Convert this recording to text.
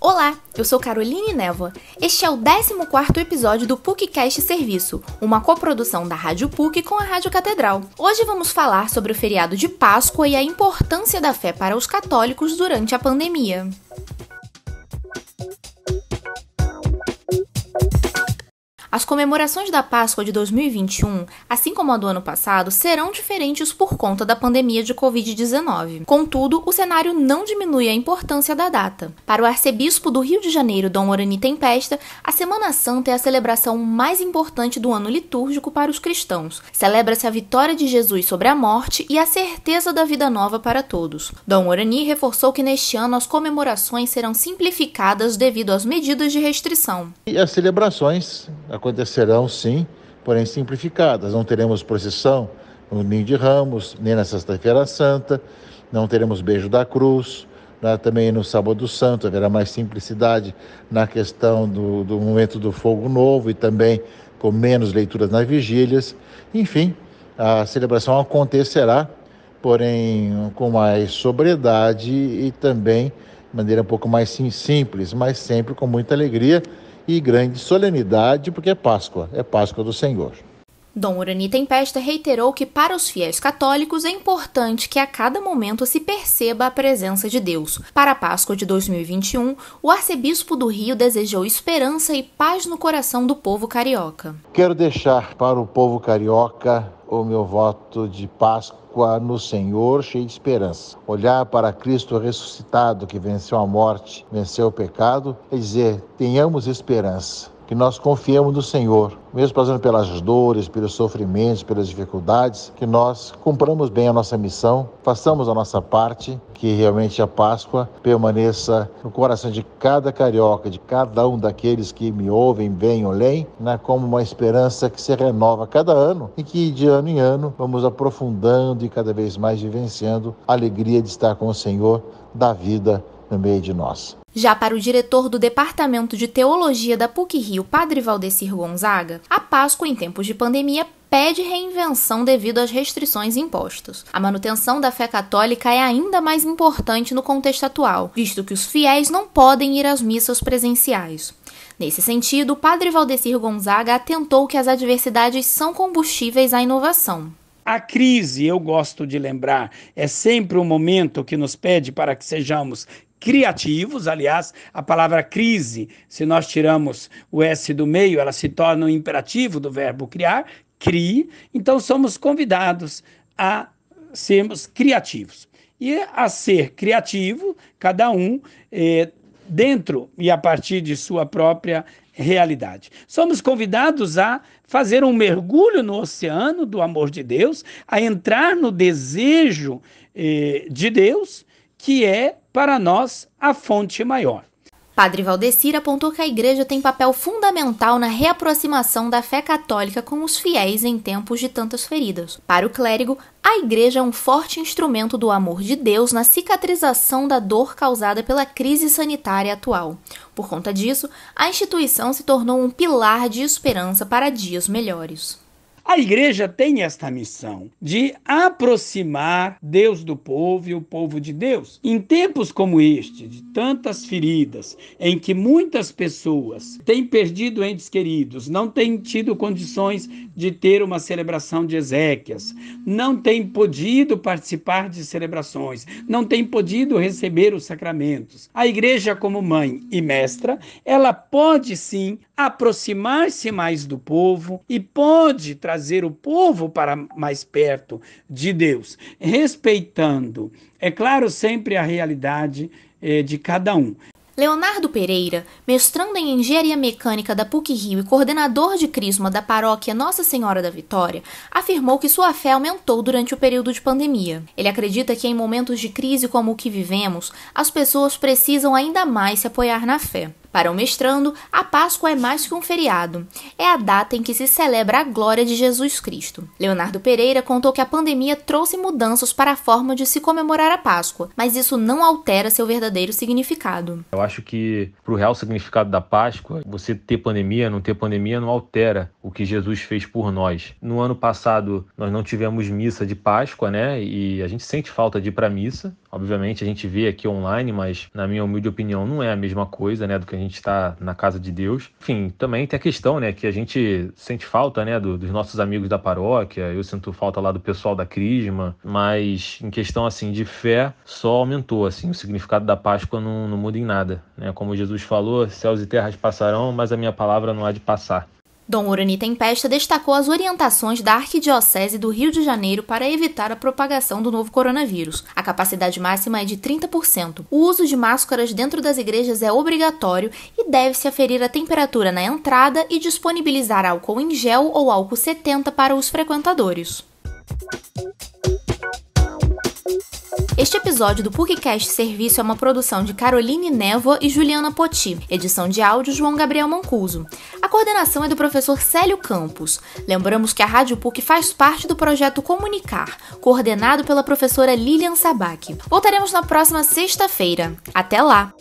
Olá, eu sou Caroline Névoa. Este é o 14º episódio do PUCcast Serviço, uma coprodução da Rádio PUC com a Rádio Catedral. Hoje vamos falar sobre o feriado de Páscoa e a importância da fé para os católicos durante a pandemia. As comemorações da Páscoa de 2021, assim como a do ano passado, serão diferentes por conta da pandemia de Covid-19. Contudo, o cenário não diminui a importância da data. Para o arcebispo do Rio de Janeiro, Dom Orani Tempesta, a Semana Santa é a celebração mais importante do ano litúrgico para os cristãos. Celebra-se a vitória de Jesus sobre a morte e a certeza da vida nova para todos. Dom Orani reforçou que neste ano as comemorações serão simplificadas devido às medidas de restrição. E as celebrações, a acontecerão sim, porém simplificadas. Não teremos procissão no Ninho de Ramos, nem na Sexta-feira Santa, não teremos beijo da cruz, né? também no Sábado Santo haverá mais simplicidade na questão do, do momento do fogo novo e também com menos leituras nas vigílias. Enfim, a celebração acontecerá, porém com mais sobriedade e também de maneira um pouco mais sim, simples, mas sempre com muita alegria e grande solenidade, porque é Páscoa, é Páscoa do Senhor. Dom Urani Tempesta reiterou que para os fiéis católicos é importante que a cada momento se perceba a presença de Deus. Para a Páscoa de 2021, o arcebispo do Rio desejou esperança e paz no coração do povo carioca. Quero deixar para o povo carioca o meu voto de Páscoa no Senhor, cheio de esperança. Olhar para Cristo ressuscitado que venceu a morte, venceu o pecado e dizer: tenhamos esperança que nós confiemos no Senhor, mesmo passando pelas dores, pelos sofrimentos, pelas dificuldades, que nós cumpramos bem a nossa missão, façamos a nossa parte, que realmente a Páscoa permaneça no coração de cada carioca, de cada um daqueles que me ouvem, veem ou leem, né, como uma esperança que se renova cada ano e que de ano em ano vamos aprofundando e cada vez mais vivenciando a alegria de estar com o Senhor da vida no meio de nós. Já para o diretor do Departamento de Teologia da PUC-Rio, Padre Valdecir Gonzaga, a Páscoa em tempos de pandemia pede reinvenção devido às restrições impostas. A manutenção da fé católica é ainda mais importante no contexto atual, visto que os fiéis não podem ir às missas presenciais. Nesse sentido, o padre Valdecir Gonzaga atentou que as adversidades são combustíveis à inovação. A crise, eu gosto de lembrar, é sempre um momento que nos pede para que sejamos criativos. Aliás, a palavra crise, se nós tiramos o S do meio, ela se torna o um imperativo do verbo criar, crie. Então, somos convidados a sermos criativos. E a ser criativo, cada um eh, dentro e a partir de sua própria realidade. Somos convidados a fazer um mergulho no oceano do amor de Deus, a entrar no desejo eh, de Deus que é, para nós, a fonte maior. Padre Valdecir apontou que a igreja tem papel fundamental na reaproximação da fé católica com os fiéis em tempos de tantas feridas. Para o clérigo, a igreja é um forte instrumento do amor de Deus na cicatrização da dor causada pela crise sanitária atual. Por conta disso, a instituição se tornou um pilar de esperança para dias melhores. A igreja tem esta missão de aproximar Deus do povo e o povo de Deus. Em tempos como este, de tantas feridas, em que muitas pessoas têm perdido entes queridos, não têm tido condições de ter uma celebração de Ezequias, não têm podido participar de celebrações, não têm podido receber os sacramentos. A igreja, como mãe e mestra, ela pode sim aproximar-se mais do povo e pode trazer o povo para mais perto de Deus, respeitando, é claro, sempre a realidade eh, de cada um. Leonardo Pereira, mestrando em Engenharia Mecânica da PUC Rio e coordenador de Crisma da paróquia Nossa Senhora da Vitória, afirmou que sua fé aumentou durante o período de pandemia. Ele acredita que em momentos de crise como o que vivemos, as pessoas precisam ainda mais se apoiar na fé. Para o mestrando, a Páscoa é mais que um feriado. É a data em que se celebra a glória de Jesus Cristo. Leonardo Pereira contou que a pandemia trouxe mudanças para a forma de se comemorar a Páscoa, mas isso não altera seu verdadeiro significado. Eu acho que para o real significado da Páscoa, você ter pandemia, não ter pandemia, não altera o que Jesus fez por nós. No ano passado, nós não tivemos missa de Páscoa, né? E a gente sente falta de ir para missa. Obviamente, a gente vê aqui online, mas na minha humilde opinião, não é a mesma coisa, né, do que a gente está na casa de Deus. Enfim, também tem a questão, né, que a gente sente falta, né, do, dos nossos amigos da paróquia, eu sinto falta lá do pessoal da Crisma, mas em questão, assim, de fé, só aumentou, assim, o significado da Páscoa não, não muda em nada, né, como Jesus falou, céus e terras passarão, mas a minha palavra não há de passar. Dom Urani Tempesta destacou as orientações da Arquidiocese do Rio de Janeiro para evitar a propagação do novo coronavírus. A capacidade máxima é de 30%. O uso de máscaras dentro das igrejas é obrigatório e deve-se aferir a temperatura na entrada e disponibilizar álcool em gel ou álcool 70 para os frequentadores. Este episódio do PUCCAST Serviço é uma produção de Caroline Névoa e Juliana Poti, edição de áudio João Gabriel Mancuso coordenação é do professor Célio Campos. Lembramos que a Rádio PUC faz parte do projeto Comunicar, coordenado pela professora Lilian Sabac. Voltaremos na próxima sexta-feira. Até lá!